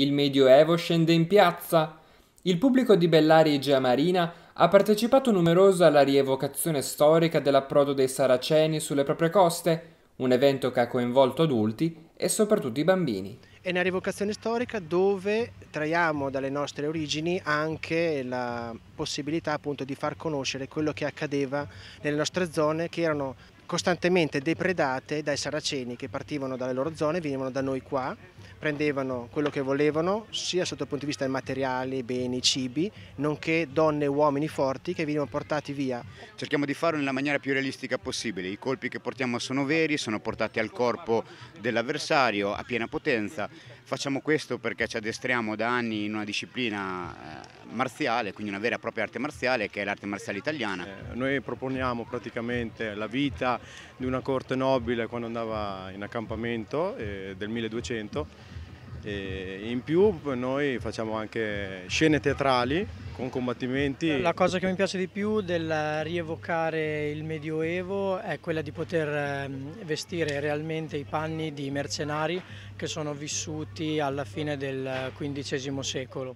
Il Medioevo scende in piazza. Il pubblico di Bellari e Gea Marina ha partecipato numeroso alla rievocazione storica dell'approdo dei saraceni sulle proprie coste, un evento che ha coinvolto adulti e soprattutto i bambini. È una rievocazione storica dove traiamo dalle nostre origini anche la possibilità appunto di far conoscere quello che accadeva nelle nostre zone che erano costantemente depredate dai saraceni che partivano dalle loro zone, venivano da noi qua, prendevano quello che volevano, sia sotto il punto di vista dei materiali, beni, cibi, nonché donne e uomini forti che venivano portati via. Cerchiamo di farlo nella maniera più realistica possibile, i colpi che portiamo sono veri, sono portati al corpo dell'avversario a piena potenza, facciamo questo perché ci addestriamo da anni in una disciplina eh, marziale, quindi una vera e propria arte marziale che è l'arte marziale italiana. Eh, noi proponiamo praticamente la vita di una corte nobile quando andava in accampamento eh, del 1200 e in più noi facciamo anche scene teatrali con combattimenti. La cosa che mi piace di più del rievocare il Medioevo è quella di poter ehm, vestire realmente i panni di mercenari che sono vissuti alla fine del XV secolo.